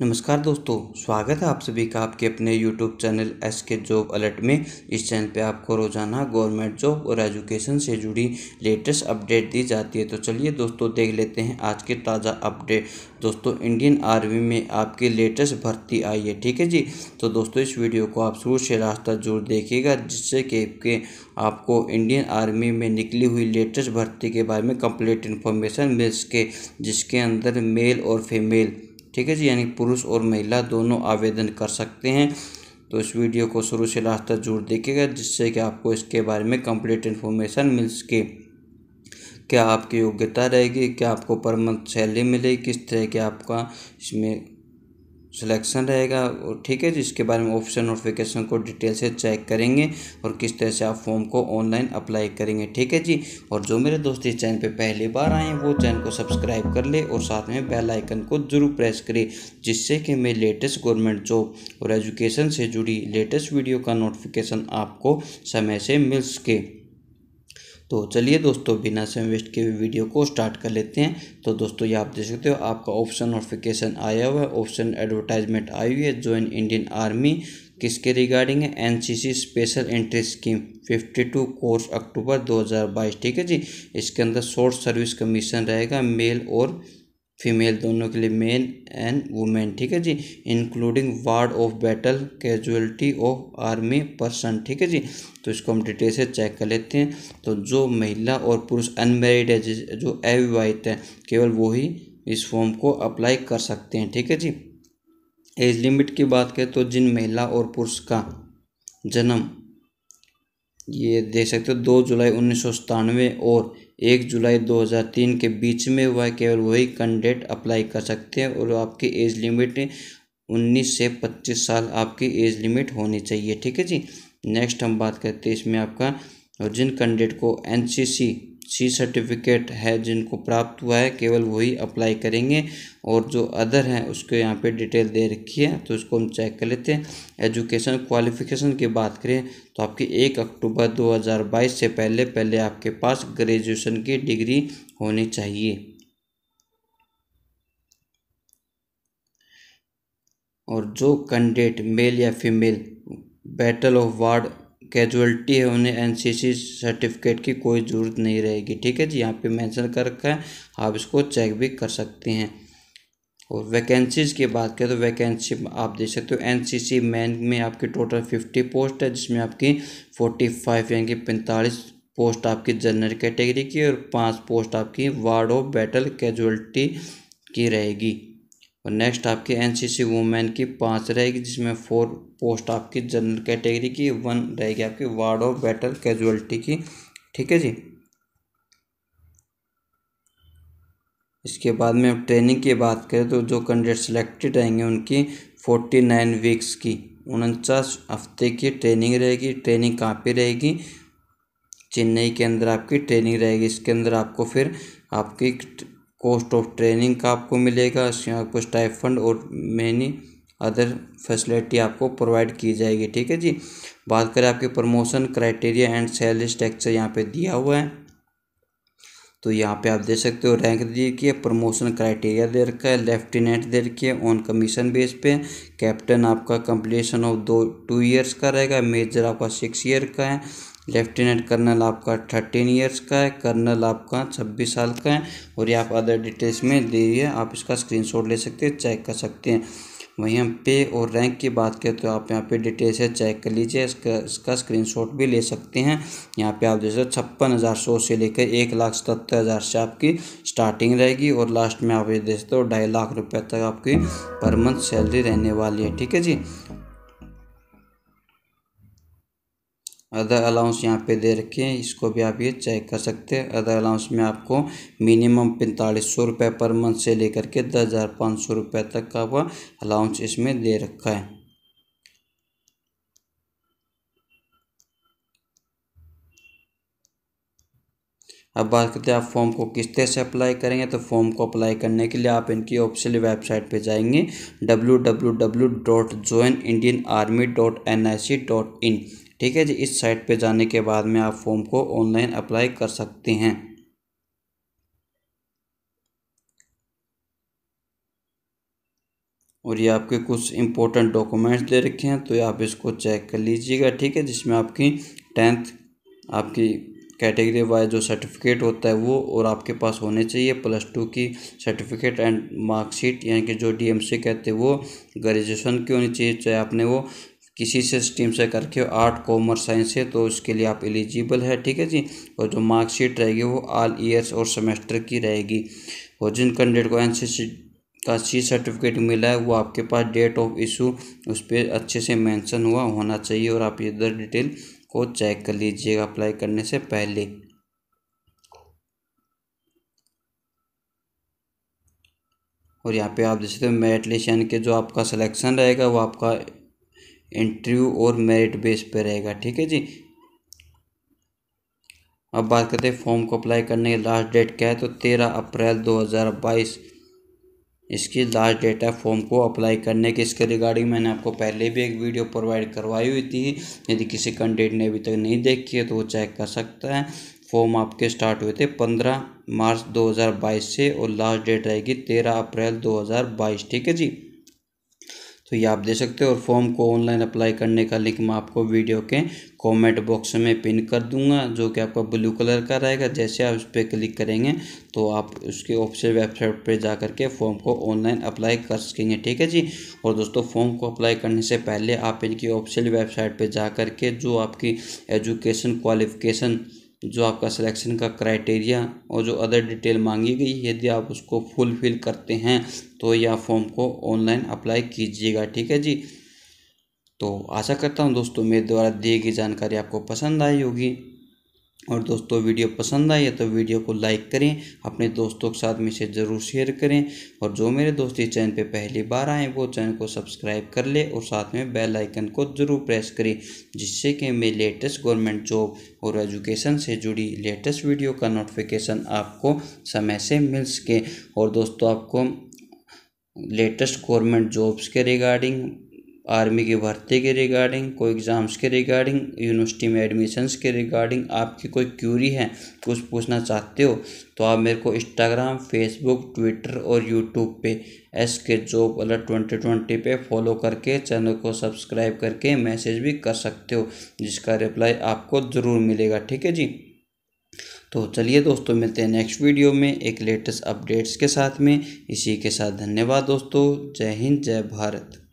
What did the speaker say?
नमस्कार दोस्तों स्वागत है आप सभी का आपके अपने YouTube channel S K job alert में इस चैनल पे आपको रोजाना गवर्नमेंट जॉब और एजुकेशन से जुड़ी लेटेस्ट अपडेट दी जाती है तो चलिए दोस्तों देख लेते हैं आज के ताज़ा अपडेट दोस्तों इंडियन आर्मी में आपकी लेटेस्ट भर्ती आई है ठीक है जी तो दोस्तों इस वीडियो को आप शुरू से रास्ता जरूर देखिएगा जिससे कि आपको इंडियन आर्मी में निकली हुई लेटेस्ट भर्ती के बारे में कंप्लीट इन्फॉर्मेशन मिल सके जिसके अंदर मेल और फीमेल ठीक है जी यानी पुरुष और महिला दोनों आवेदन कर सकते हैं तो इस वीडियो को शुरू से लास्ट तक जरूर देखिएगा जिससे कि आपको इसके बारे में कंप्लीट इन्फॉर्मेशन मिल सके क्या आपकी योग्यता रहेगी क्या आपको पर मंथ सैलरी मिलेगी किस तरह के आपका इसमें सिलेक्शन रहेगा और ठीक है जी इसके बारे में ऑफिसर नोटिफिकेशन को डिटेल से चेक करेंगे और किस तरह से आप फॉर्म को ऑनलाइन अप्लाई करेंगे ठीक है जी और जो मेरे दोस्त इस चैनल पे पहली बार आए वो चैनल को सब्सक्राइब कर ले और साथ में बेल आइकन को जरूर प्रेस करें जिससे कि मैं लेटेस्ट गवर्नमेंट जॉब और एजुकेशन से जुड़ी लेटेस्ट वीडियो का नोटिफिकेशन आपको समय से मिल सके तो चलिए दोस्तों बिना सेम वेस्ट के वीडियो को स्टार्ट कर लेते हैं तो दोस्तों ये आप देख सकते हो आपका ऑप्शन नोटिफिकेशन आया हुआ है ऑप्शन एडवर्टाइजमेंट आई हुई है ज्वाइन इंडियन आर्मी किसके रिगार्डिंग है NCC special entry scheme 52 course October 2022 ठीक है जी इसके अंदर शॉर्ट सर्विस कमीशन रहेगा मेल और फीमेल दोनों के लिए मेन एंड वुमेन ठीक है जी including ward of battle casualty of army person ठीक है जी तो इसको हम डिटेल से चेक कर लेते हैं तो जो महिला और पुरुष अनमेरिड है जो अविवाहित है केवल वो ही इस फॉर्म को अप्लाई कर सकते हैं ठीक है जी एज लिमिट की बात करें तो जिन महिला और पुरुष का जन्म ये देख सकते हो दो जुलाई उन्नीस और एक जुलाई 2003 के बीच में वह केवल वही कैंडिडेट अप्लाई कर सकते हैं और आपकी एज लिमिट 19 से 25 साल आपकी एज लिमिट होनी चाहिए ठीक है जी नेक्स्ट हम बात करते हैं इसमें आपका और जिन कैंडिडेट को एन सी सर्टिफिकेट है जिनको प्राप्त हुआ है केवल वही अप्लाई करेंगे और जो अदर हैं उसको यहाँ पे डिटेल दे रखी है तो इसको हम चेक कर लेते हैं एजुकेशन क्वालिफिकेशन की बात करें तो आपकी एक अक्टूबर 2022 से पहले पहले आपके पास ग्रेजुएशन की डिग्री होनी चाहिए और जो कैंडिडेट मेल या female battle of ward casualty है उन्हें एनसीसी सर्टिफिकेट की कोई ज़रूरत नहीं रहेगी ठीक है जी यहाँ पे मेंशन कर रखा है आप इसको चेक भी कर सकते हैं और वैकेंसीज़ की बात करें तो वैकेंसी आप देख सकते हो एनसीसी मैन में आपकी टोटल फिफ्टी पोस्ट है जिसमें आपकी फोर्टी फाइव यानी कि पैंतालीस पोस्ट आपकी जनरल कैटेगरी की और पाँच पोस्ट आपकी वार्ड ऑफ बैटल कैजुअलिटी की रहेगी और नेक्स्ट आपकी एन सी सी वुमेन की पाँच रहेगी जिसमें फोर पोस्ट आपकी जनरल कैटेगरी की वन रहेगी आपकी वार्ड ऑफ बैटल कैजुअलिटी की ठीक है जी इसके बाद में अब ट्रेनिंग की बात करें तो जो कैंडिडेट सिलेक्टेड रहेंगे उनकी फोर्टी नाइन वीक्स की उनचास हफ्ते की ट्रेनिंग रहेगी ट्रेनिंग कहाँ पर रहेगी चेन्नई के अंदर आपकी ट्रेनिंग रहेगी इसके अंदर आपको फिर आपकी कोस्ट ऑफ ट्रेनिंग का आपको मिलेगा उसमें आपको स्टाइफंड और मैनी अदर फैसिलिटी आपको प्रोवाइड की जाएगी ठीक है जी बात करें आपके promotion criteria and salary structure यहाँ पे दिया हुआ है तो यहाँ पे आप दे सकते हो रैंक दे रखी है प्रमोशन क्राइटेरिया दे रखा है लेफ्टिनेंट दे रखी है ऑन कमीशन बेस पे कैप्टन आपका कंप्लीशन ऑफ दो टू इयर्स का रहेगा मेजर आपका सिक्स ईयर का है लेफ्टिनेंट कर्नल आपका थर्टीन ईयर्स का है कर्नल आपका छब्बीस साल का है और ये आप अदर डिटेल्स में रही है आप इसका स्क्रीनशॉट ले सकते हैं चेक कर सकते हैं वहीं हम पे और रैंक की बात करें तो आप यहाँ पे डिटेल्स है चेक कर लीजिए इसका इसका स्क्रीनशॉट भी ले सकते हैं यहाँ पे आप जैसे छप्पन हज़ार सौ से लेकर एक लाख सतहत्तर हज़ार से आपकी स्टार्टिंग रहेगी और लास्ट में आप ये देख हो ढाई लाख रुपये तक आपकी पर मंथ सैलरी रहने वाली है ठीक है जी अदर अलाउंस यहाँ पे दे रखे हैं इसको भी आप ये चेक कर सकते हैं अदर अलाउंस में आपको मिनिमम पैंतालीस सौ रुपये पर मंथ से लेकर के दस हज़ार पाँच सौ रुपये तक का वह अलाउंस इसमें दे रखा है अब बात करते हैं आप फॉर्म को किस तरह से अप्लाई करेंगे तो फॉर्म को अप्लाई करने के लिए आप इनकी ऑफिशियल वेबसाइट पे जाएंगे W W W dot join Indian army dot N I C dot in ठीक है जी इस साइट पे जाने के बाद में आप फॉर्म को ऑनलाइन अप्लाई कर सकते हैं और ये आपके कुछ इंपॉर्टेंट डॉक्यूमेंट्स दे रखे हैं तो आप इसको चेक कर लीजिएगा ठीक है जिसमें आपकी टेंथ आपकी कैटेगरी वाइज जो सर्टिफिकेट होता है वो और आपके पास होने चाहिए प्लस टू की सर्टिफिकेट एंड मार्कशीट यानी कि जो डीएमसी कहते हैं वो ग्रेजुएशन की होनी चाहिए चाहे आपने वो किसी से स्ट्रीम से करके आर्ट कॉमर्स साइंस है तो उसके लिए आप एलिजिबल है ठीक है जी और जो मार्कशीट रहेगी वो आल ईयर्स और सेमेस्टर की रहेगी और जिन कैंडिडेट को एन का सी सर्टिफिकेट मिला है वो आपके पास डेट ऑफ इशू उस पर अच्छे से मेंशन हुआ होना चाहिए और आप इधर डिटेल को चेक कर लीजिएगा अप्लाई करने से पहले और यहाँ पे आप जैसे हो मेरिट लिस्ट यानी कि जो आपका सिलेक्शन रहेगा वो आपका इंटरव्यू और मेरिट बेस पर रहेगा ठीक है जी अब बात करते हैं फॉर्म को अप्लाई करने की लास्ट डेट क्या है तो तेरह अप्रैल 2022 इसकी लास्ट डेट है फॉर्म को अप्लाई करने की इसके रिगार्डिंग मैंने आपको पहले भी एक वीडियो प्रोवाइड करवाई हुई थी यदि किसी कैंडिडेट ने अभी तक नहीं देखी है तो वो चेक कर सकता है फॉर्म आपके स्टार्ट हुए थे पंद्रह मार्च दो से और लास्ट डेट रहेगी तेरह अप्रैल दो ठीक है जी तो ये आप दे सकते हो और फॉर्म को ऑनलाइन अप्लाई करने का लिंक मैं आपको वीडियो के कमेंट बॉक्स में पिन कर दूंगा जो कि आपका ब्लू कलर का रहेगा जैसे आप उस पर क्लिक करेंगे तो आप उसके ऑफिशियल वेबसाइट पर जा करके फॉर्म को ऑनलाइन अप्लाई कर सकेंगे ठीक है जी और दोस्तों फॉर्म को अप्लाई करने से पहले आप इनकी ऑफिशियल वेबसाइट पर जा करके जो आपकी एजुकेशन क्वालिफिकेशन जो आपका सिलेक्शन का क्राइटेरिया और जो अदर डिटेल मांगी गई यदि आप उसको फुलफिल करते हैं तो यह फॉर्म को ऑनलाइन अप्लाई कीजिएगा ठीक है जी तो आशा करता हूँ दोस्तों मेरे द्वारा दी गई जानकारी आपको पसंद आई होगी और दोस्तों वीडियो पसंद आई है तो वीडियो को लाइक करें अपने दोस्तों के साथ में इसे ज़रूर शेयर करें और जो मेरे दोस्त इस चैनल पे पहली बार आए वो चैनल को सब्सक्राइब कर ले और साथ में बेल आइकन को ज़रूर प्रेस करें जिससे कि मैं लेटेस्ट गवर्नमेंट जॉब और एजुकेशन से जुड़ी लेटेस्ट वीडियो का नोटिफिकेशन आपको समय से मिल सके और दोस्तों आपको लेटेस्ट गवर्नमेंट जॉब्स के रिगार्डिंग आर्मी की भर्ती के रिगार्डिंग कोई एग्ज़ाम्स के रिगार्डिंग यूनिवर्सिटी में एडमिशन्स के रिगार्डिंग आपकी कोई क्यूरी है कुछ पूछना चाहते हो तो आप मेरे को इंस्टाग्राम फेसबुक ट्विटर और यूट्यूब पे S K job alert twenty twenty पे फॉलो करके चैनल को सब्सक्राइब करके मैसेज भी कर सकते हो जिसका रिप्लाई आपको ज़रूर मिलेगा ठीक है जी तो चलिए दोस्तों मिलते हैं नेक्स्ट वीडियो में एक लेटेस्ट अपडेट्स के साथ में इसी के साथ धन्यवाद दोस्तों जय हिंद जय भारत